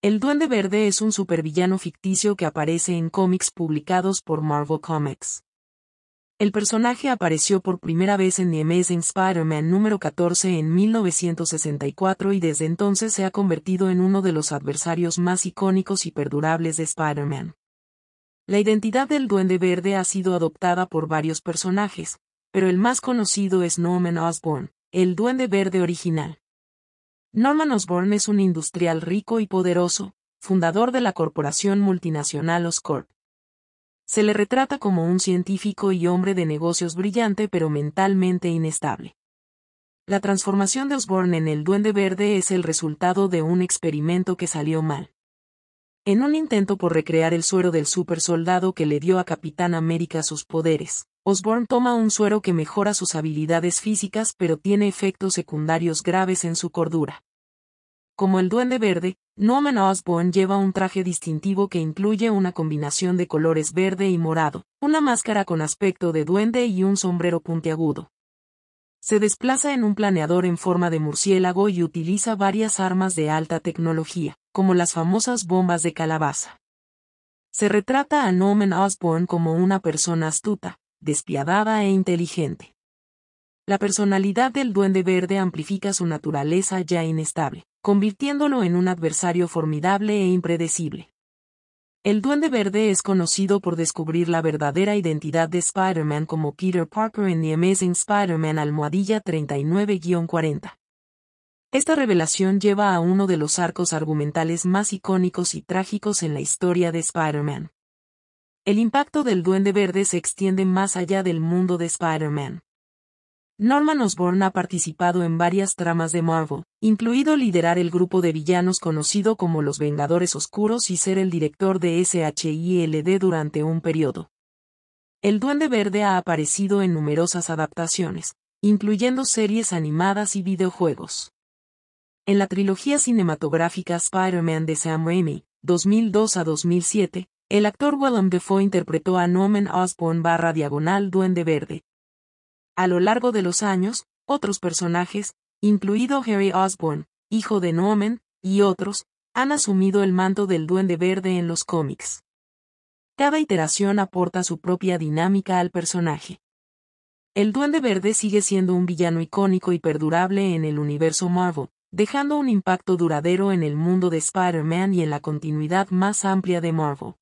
El Duende Verde es un supervillano ficticio que aparece en cómics publicados por Marvel Comics. El personaje apareció por primera vez en The Amazing Spider-Man número 14 en 1964 y desde entonces se ha convertido en uno de los adversarios más icónicos y perdurables de Spider-Man. La identidad del Duende Verde ha sido adoptada por varios personajes, pero el más conocido es Norman Osborn, el Duende Verde original. Norman Osborn es un industrial rico y poderoso, fundador de la corporación multinacional Oscorp. Se le retrata como un científico y hombre de negocios brillante pero mentalmente inestable. La transformación de Osborn en el Duende Verde es el resultado de un experimento que salió mal. En un intento por recrear el suero del supersoldado que le dio a Capitán América sus poderes, Osborne toma un suero que mejora sus habilidades físicas pero tiene efectos secundarios graves en su cordura. Como el duende verde, Norman Osborne lleva un traje distintivo que incluye una combinación de colores verde y morado, una máscara con aspecto de duende y un sombrero puntiagudo. Se desplaza en un planeador en forma de murciélago y utiliza varias armas de alta tecnología, como las famosas bombas de calabaza. Se retrata a Norman Osborne como una persona astuta, despiadada e inteligente. La personalidad del duende verde amplifica su naturaleza ya inestable, convirtiéndolo en un adversario formidable e impredecible. El duende verde es conocido por descubrir la verdadera identidad de Spider-Man como Peter Parker en The Amazing Spider-Man almohadilla 39-40. Esta revelación lleva a uno de los arcos argumentales más icónicos y trágicos en la historia de Spider-Man, el impacto del Duende Verde se extiende más allá del mundo de Spider-Man. Norman Osborn ha participado en varias tramas de Marvel, incluido liderar el grupo de villanos conocido como los Vengadores Oscuros y ser el director de SHILD durante un periodo. El Duende Verde ha aparecido en numerosas adaptaciones, incluyendo series animadas y videojuegos. En la trilogía cinematográfica Spider-Man de Sam Raimi, 2002 a 2007, el actor Willem Dafoe interpretó a Norman Osborn barra diagonal Duende Verde. A lo largo de los años, otros personajes, incluido Harry Osborn, hijo de Norman, y otros, han asumido el manto del Duende Verde en los cómics. Cada iteración aporta su propia dinámica al personaje. El Duende Verde sigue siendo un villano icónico y perdurable en el universo Marvel, dejando un impacto duradero en el mundo de Spider-Man y en la continuidad más amplia de Marvel.